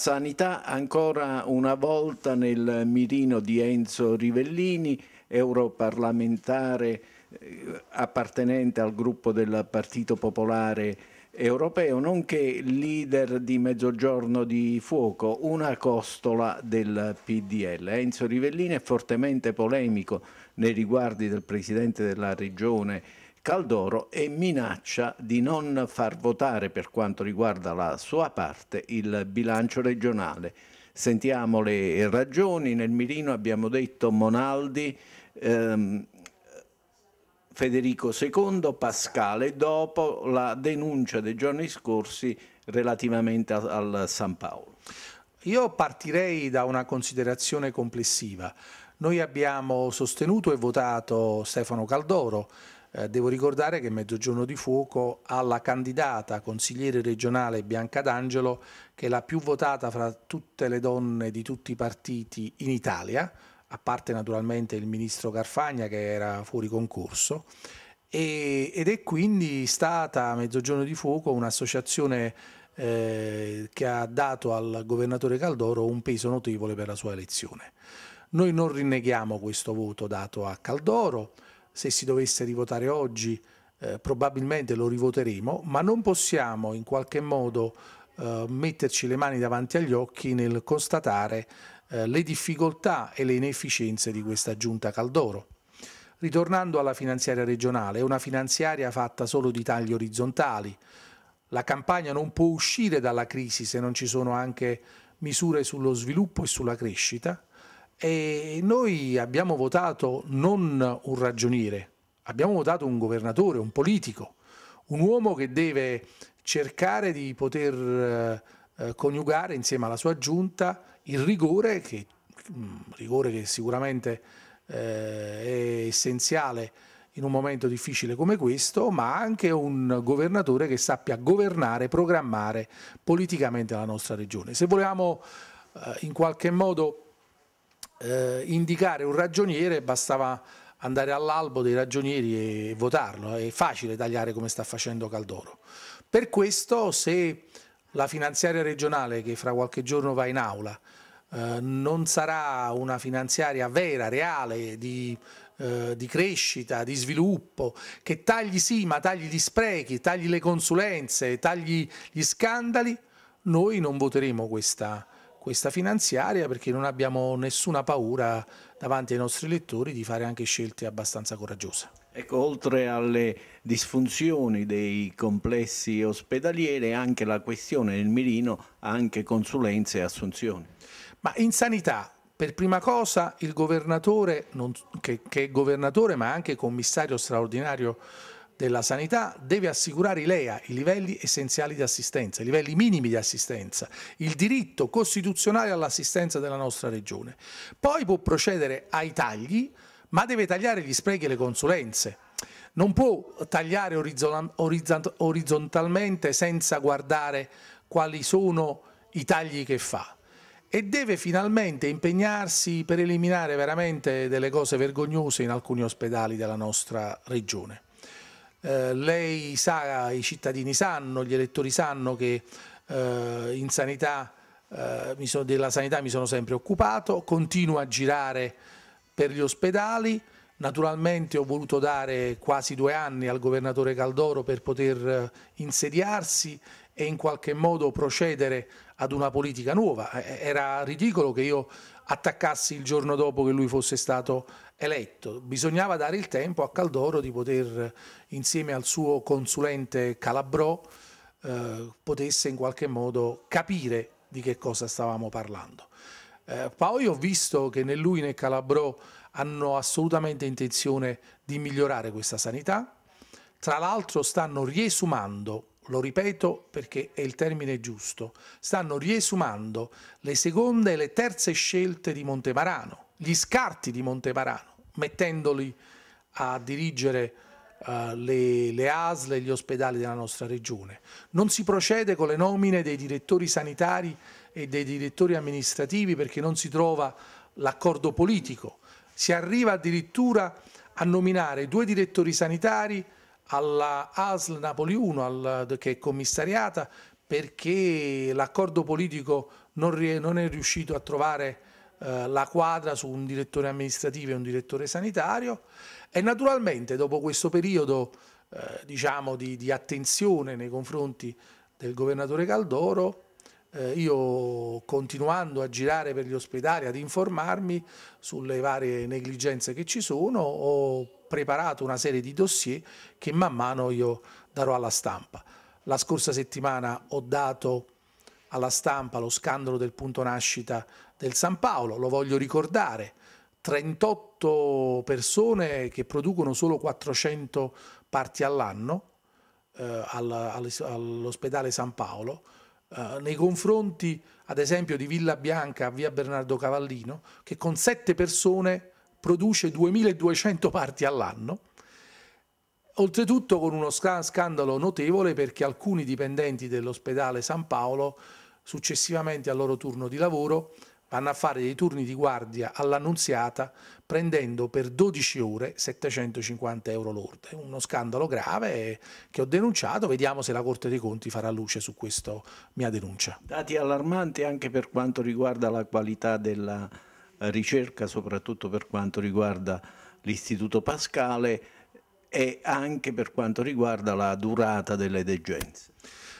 sanità ancora una volta nel mirino di Enzo Rivellini, europarlamentare eh, appartenente al gruppo del Partito Popolare Europeo, nonché leader di Mezzogiorno di Fuoco, una costola del PDL. Enzo Rivellini è fortemente polemico nei riguardi del Presidente della Regione Caldoro e minaccia di non far votare per quanto riguarda la sua parte il bilancio regionale. Sentiamo le ragioni, nel mirino abbiamo detto Monaldi, ehm, Federico II, Pascale, dopo la denuncia dei giorni scorsi relativamente al San Paolo. Io partirei da una considerazione complessiva. Noi abbiamo sostenuto e votato Stefano Caldoro, eh, devo ricordare che Mezzogiorno di Fuoco ha la candidata consigliere regionale Bianca D'Angelo, che è la più votata fra tutte le donne di tutti i partiti in Italia, a parte naturalmente il ministro Carfagna che era fuori concorso, e, ed è quindi stata Mezzogiorno di Fuoco un'associazione eh, che ha dato al governatore Caldoro un peso notevole per la sua elezione. Noi non rinneghiamo questo voto dato a Caldoro, se si dovesse rivotare oggi eh, probabilmente lo rivoteremo, ma non possiamo in qualche modo eh, metterci le mani davanti agli occhi nel constatare eh, le difficoltà e le inefficienze di questa giunta Caldoro. Ritornando alla finanziaria regionale, è una finanziaria fatta solo di tagli orizzontali. La campagna non può uscire dalla crisi se non ci sono anche misure sullo sviluppo e sulla crescita e noi abbiamo votato non un ragioniere, abbiamo votato un governatore, un politico, un uomo che deve cercare di poter eh, eh, coniugare insieme alla sua giunta il rigore che, mm, rigore che sicuramente eh, è essenziale in un momento difficile come questo, ma anche un governatore che sappia governare, programmare politicamente la nostra regione. Se volevamo in qualche modo eh, indicare un ragioniere bastava andare all'albo dei ragionieri e votarlo, è facile tagliare come sta facendo Caldoro. Per questo se la finanziaria regionale che fra qualche giorno va in aula eh, non sarà una finanziaria vera, reale, di, eh, di, crescita, di sviluppo, che tagli sì, ma tagli gli sprechi, tagli le consulenze, tagli gli scandali, noi non voteremo questa, questa finanziaria perché non abbiamo nessuna paura davanti ai nostri elettori di fare anche scelte abbastanza coraggiose. Ecco, oltre alle disfunzioni dei complessi ospedalieri, anche la questione del mirino ha anche consulenze e assunzioni. Ma in sanità, per prima cosa, il governatore, non, che, che è governatore ma anche commissario straordinario della sanità deve assicurare i LEA, i livelli essenziali di assistenza, i livelli minimi di assistenza, il diritto costituzionale all'assistenza della nostra regione. Poi può procedere ai tagli, ma deve tagliare gli sprechi e le consulenze. Non può tagliare orizzontalmente senza guardare quali sono i tagli che fa e deve finalmente impegnarsi per eliminare veramente delle cose vergognose in alcuni ospedali della nostra regione. Eh, lei sa, i cittadini sanno, gli elettori sanno che eh, sanità, eh, sono, della sanità mi sono sempre occupato, continuo a girare per gli ospedali, naturalmente ho voluto dare quasi due anni al governatore Caldoro per poter eh, insediarsi e in qualche modo procedere ad una politica nuova. Era ridicolo che io attaccassi il giorno dopo che lui fosse stato eletto. Bisognava dare il tempo a Caldoro di poter, insieme al suo consulente Calabrò, eh, potesse in qualche modo capire di che cosa stavamo parlando. Eh, poi ho visto che né lui né Calabrò hanno assolutamente intenzione di migliorare questa sanità, tra l'altro stanno riesumando lo ripeto perché è il termine giusto, stanno riesumando le seconde e le terze scelte di Montemarano, gli scarti di Montemarano, mettendoli a dirigere uh, le, le ASL e gli ospedali della nostra regione. Non si procede con le nomine dei direttori sanitari e dei direttori amministrativi perché non si trova l'accordo politico. Si arriva addirittura a nominare due direttori sanitari alla ASL Napoli 1 al, che è commissariata perché l'accordo politico non, non, è riuscito a trovare eh, la quadra su un direttore amministrativo e un direttore sanitario e naturalmente dopo questo periodo eh, diciamo di, di attenzione nei confronti del governatore Caldoro eh, io continuando a girare per gli ospedali, ad informarmi sulle varie negligenze che ci sono, ho preparato una serie di dossier che man mano io darò alla stampa. La scorsa settimana ho dato alla stampa lo scandalo del punto nascita del San Paolo, lo voglio ricordare, 38 persone che producono solo 400 parti all'anno eh, all'ospedale San Paolo, eh, nei confronti ad esempio di Villa Bianca a via Bernardo Cavallino che con sette persone produce 2200 parti all'anno, oltretutto con uno scandalo notevole perché alcuni dipendenti dell'ospedale San Paolo successivamente al loro turno di lavoro vanno a fare dei turni di guardia all'annunziata prendendo per 12 ore 750 euro lordi. uno scandalo grave che ho denunciato, vediamo se la Corte dei Conti farà luce su questa mia denuncia. Dati allarmanti anche per quanto riguarda la qualità della eh, ricerca, soprattutto per quanto riguarda l'Istituto Pascale e anche per quanto riguarda la durata delle degenze.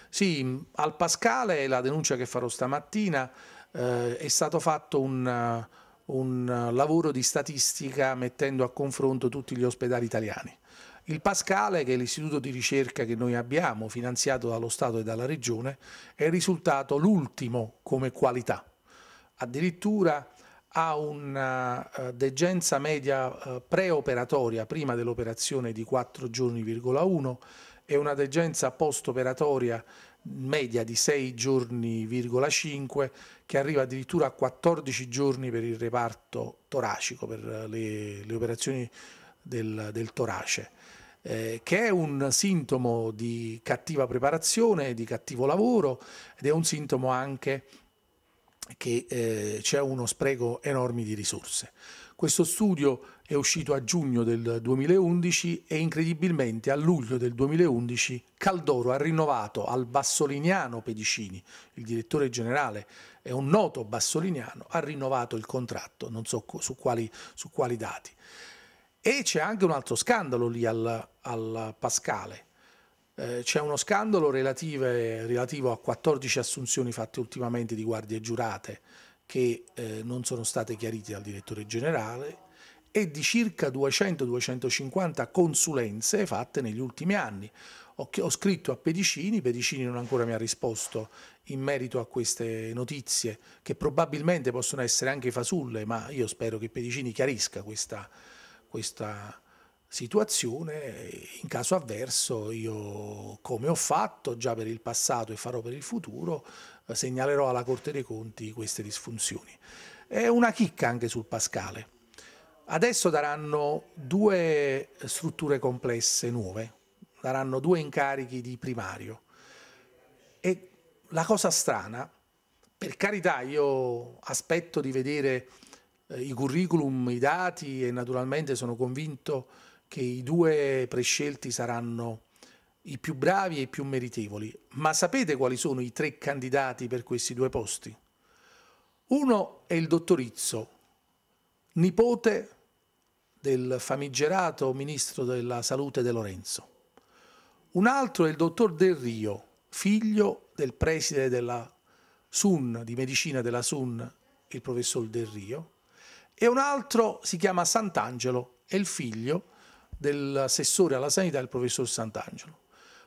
Sì, al Pascale la denuncia che farò stamattina eh, è stato fatto un, eh, un eh, lavoro di statistica mettendo a confronto tutti gli ospedali italiani. Il Pascale, che è l'istituto di ricerca che noi abbiamo, finanziato dallo Stato e dalla Regione, è risultato l'ultimo come qualità. Addirittura ha una eh, degenza media preoperatoria, prima dell'operazione, di 4 giorni,1 e una degenza postoperatoria media di 6 giorni,5 che arriva addirittura a 14 giorni per il reparto toracico, per le, le operazioni del, del torace, eh, che è un sintomo di cattiva preparazione, di cattivo lavoro ed è un sintomo anche che eh, c'è uno spreco enorme di risorse. Questo studio è uscito a giugno del 2011 e incredibilmente a luglio del 2011 Caldoro ha rinnovato al bassoliniano Pedicini, il direttore generale è un noto bassoliniano, ha rinnovato il contratto, non so su quali, su quali dati. E c'è anche un altro scandalo lì al, al Pascale, eh, c'è uno scandalo relative, relativo a 14 assunzioni fatte ultimamente di guardie giurate che eh, non sono state chiarite dal direttore generale e di circa 200-250 consulenze fatte negli ultimi anni. Ho, ho, scritto a Pedicini, Pedicini non ancora mi ha risposto in merito a queste notizie, che probabilmente possono essere anche fasulle, ma io spero che Pedicini chiarisca questa, questa situazione, in caso avverso io come ho fatto già per il passato e farò per il futuro, eh, segnalerò alla Corte dei Conti queste disfunzioni. È una chicca anche sul Pascale. Adesso daranno due strutture complesse nuove, daranno due incarichi di primario. E la cosa strana, per carità io aspetto di vedere eh, i curriculum, i dati e naturalmente sono convinto che i due prescelti saranno i più bravi e i più meritevoli, ma sapete quali sono i tre candidati per questi due posti? Uno è il dottor Izzo, nipote del famigerato ministro della salute De Lorenzo. Un altro è il dottor Del Rio, figlio del preside della SUN, di medicina della SUN, il professor Del Rio. E un altro si chiama Sant'Angelo, è il figlio dell'assessore alla sanità, il professor Sant'Angelo.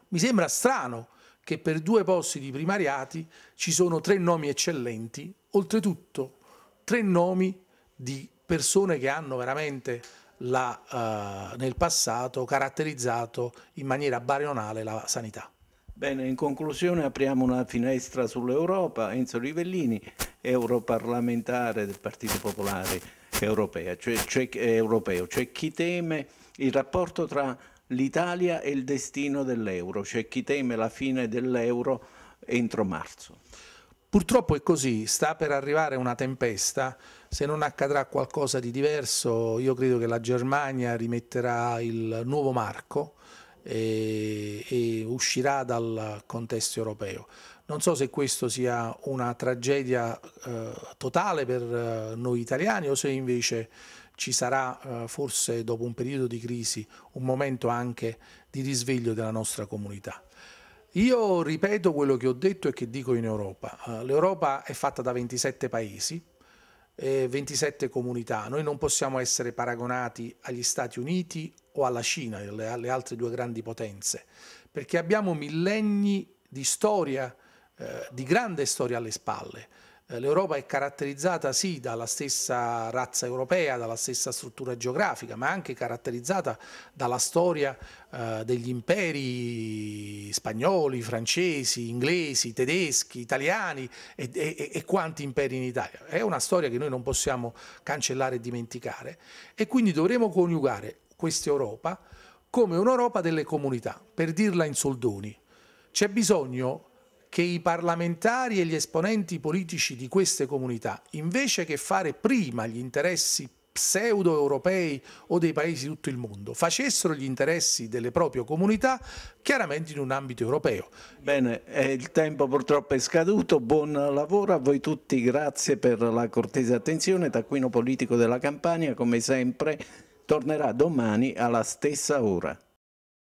Mi sembra strano che per due posti di primariati ci sono tre nomi eccellenti, oltretutto tre nomi di persone che hanno veramente la, eh, nel passato caratterizzato in maniera barionale la sanità. Bene, in conclusione apriamo una finestra sull'Europa. Enzo Rivellini, europarlamentare del Partito Popolare cioè, europea, cioè, cioè, europeo, cioè chi teme il rapporto tra l'Italia e il destino dell'euro, cioè chi teme la fine dell'euro entro marzo. Purtroppo è così, sta per arrivare una tempesta, se non accadrà qualcosa di diverso io credo che la Germania rimetterà il nuovo marco e, eh, e uscirà dal contesto europeo. Non so se questo sia una tragedia eh, totale per eh, noi italiani o se invece ci sarà eh, forse dopo un periodo di crisi un momento anche di risveglio della nostra comunità. Io ripeto quello che ho detto e che dico in Europa. Eh, L'Europa è fatta da 27 paesi, 27 comunità. Noi non possiamo essere paragonati agli Stati Uniti o alla Cina, alle altre due grandi potenze, perché abbiamo millenni di storia eh, di grande storia alle spalle. Eh, L'Europa è caratterizzata sì dalla stessa razza europea, dalla stessa struttura geografica, ma anche caratterizzata dalla storia eh, degli imperi spagnoli, francesi, inglesi, tedeschi, italiani e, e, e quanti imperi in Italia. È una storia che noi non possiamo cancellare e dimenticare e quindi dovremo coniugare questa Europa come un'Europa delle comunità, per dirla in soldoni. C'è bisogno che i parlamentari e gli esponenti politici di queste comunità, invece che fare prima gli interessi pseudo-europei o dei paesi di tutto il mondo, facessero gli interessi delle proprie comunità chiaramente in un ambito europeo. Bene, il tempo purtroppo è scaduto, buon lavoro a voi tutti, grazie per la cortese attenzione, Taccuino Politico della Campania come sempre tornerà domani alla stessa ora.